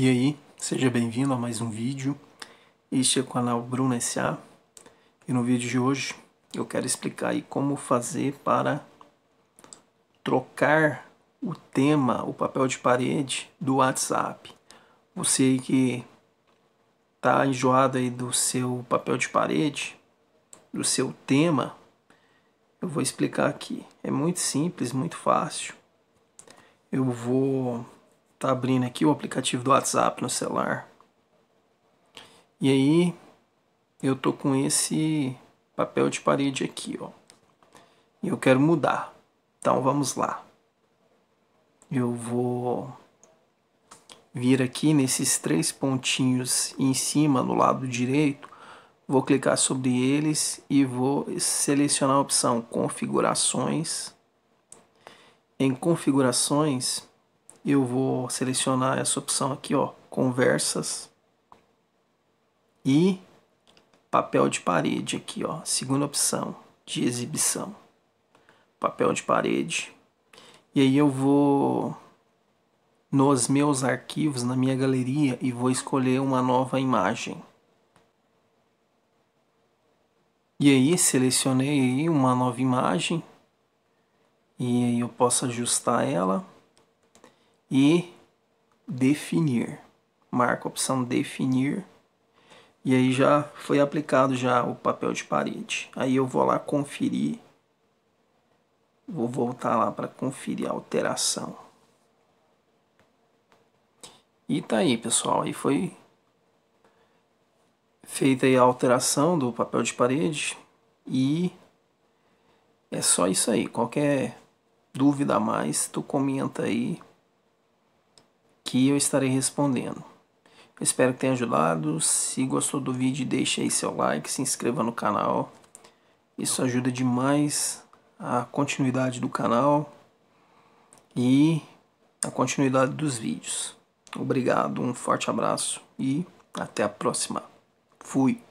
E aí, seja bem-vindo a mais um vídeo. Este é o canal Bruno S.A. E no vídeo de hoje eu quero explicar aí como fazer para trocar o tema, o papel de parede do WhatsApp. Você aí que tá enjoado aí do seu papel de parede, do seu tema, eu vou explicar aqui. É muito simples, muito fácil. Eu vou tá abrindo aqui o aplicativo do WhatsApp no celular. E aí eu tô com esse papel de parede aqui, ó. E eu quero mudar. Então vamos lá. Eu vou vir aqui nesses três pontinhos em cima no lado direito, vou clicar sobre eles e vou selecionar a opção configurações. Em configurações, eu vou selecionar essa opção aqui, ó, conversas e papel de parede aqui, ó, segunda opção de exibição, papel de parede. E aí eu vou nos meus arquivos, na minha galeria e vou escolher uma nova imagem. E aí selecionei uma nova imagem e aí eu posso ajustar ela e definir. Marca a opção definir. E aí já foi aplicado já o papel de parede. Aí eu vou lá conferir. Vou voltar lá para conferir a alteração. E tá aí, pessoal. Aí foi feita a alteração do papel de parede. E é só isso aí. Qualquer dúvida a mais, tu comenta aí que eu estarei respondendo. espero que tenha ajudado. Se gostou do vídeo, deixe aí seu like, se inscreva no canal. Isso ajuda demais a continuidade do canal e a continuidade dos vídeos. Obrigado, um forte abraço e até a próxima. Fui!